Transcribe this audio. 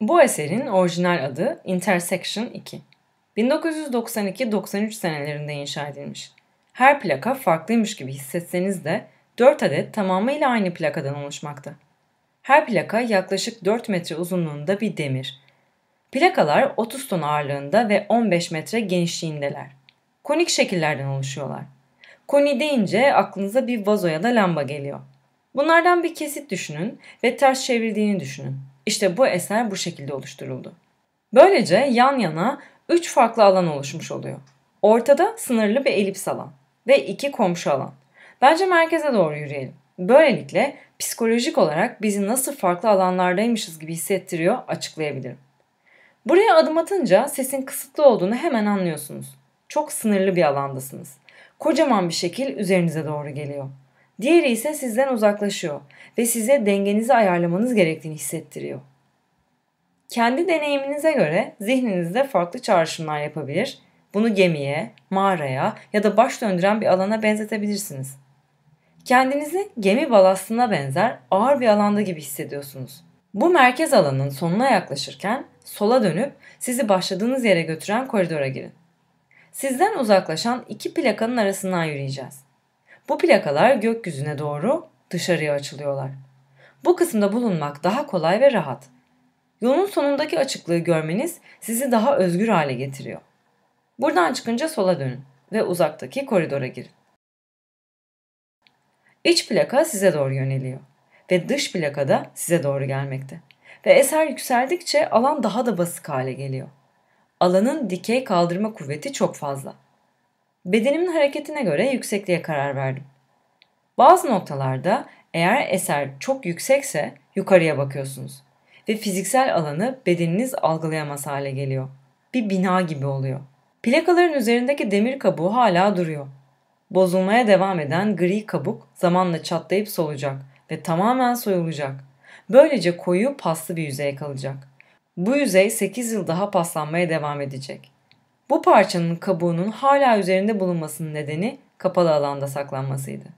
Bu eserin orijinal adı Intersection 2. 1992-93 senelerinde inşa edilmiş. Her plaka farklıymış gibi hissetseniz de 4 adet tamamıyla aynı plakadan oluşmakta. Her plaka yaklaşık 4 metre uzunluğunda bir demir. Plakalar 30 ton ağırlığında ve 15 metre genişliğindeler. Konik şekillerden oluşuyorlar. Koni deyince aklınıza bir vazo ya da lamba geliyor. Bunlardan bir kesit düşünün ve ters çevirdiğini düşünün. İşte bu eser bu şekilde oluşturuldu. Böylece yan yana üç farklı alan oluşmuş oluyor. Ortada sınırlı bir elips alan ve iki komşu alan. Bence merkeze doğru yürüyelim. Böylelikle psikolojik olarak bizi nasıl farklı alanlardaymışız gibi hissettiriyor açıklayabilirim. Buraya adım atınca sesin kısıtlı olduğunu hemen anlıyorsunuz. Çok sınırlı bir alandasınız. Kocaman bir şekil üzerinize doğru geliyor. Diğeri ise sizden uzaklaşıyor ve size dengenizi ayarlamanız gerektiğini hissettiriyor. Kendi deneyiminize göre zihninizde farklı çağrışımlar yapabilir, bunu gemiye, mağaraya ya da baş döndüren bir alana benzetebilirsiniz. Kendinizi gemi balastına benzer ağır bir alanda gibi hissediyorsunuz. Bu merkez alanın sonuna yaklaşırken sola dönüp sizi başladığınız yere götüren koridora girin. Sizden uzaklaşan iki plakanın arasından yürüyeceğiz. Bu plakalar gökyüzüne doğru dışarıya açılıyorlar. Bu kısımda bulunmak daha kolay ve rahat. Yolun sonundaki açıklığı görmeniz sizi daha özgür hale getiriyor. Buradan çıkınca sola dönün ve uzaktaki koridora girin. İç plaka size doğru yöneliyor ve dış plaka da size doğru gelmekte. Ve eser yükseldikçe alan daha da basık hale geliyor. Alanın dikey kaldırma kuvveti çok fazla. Bedenimin hareketine göre yüksekliğe karar verdim. Bazı noktalarda eğer eser çok yüksekse yukarıya bakıyorsunuz ve fiziksel alanı bedeniniz algılayamaz hale geliyor. Bir bina gibi oluyor. Plakaların üzerindeki demir kabuğu hala duruyor. Bozulmaya devam eden gri kabuk zamanla çatlayıp solacak ve tamamen soyulacak. Böylece koyu paslı bir yüzeye kalacak. Bu yüzey 8 yıl daha paslanmaya devam edecek. Bu parçanın kabuğunun hala üzerinde bulunmasının nedeni kapalı alanda saklanmasıydı.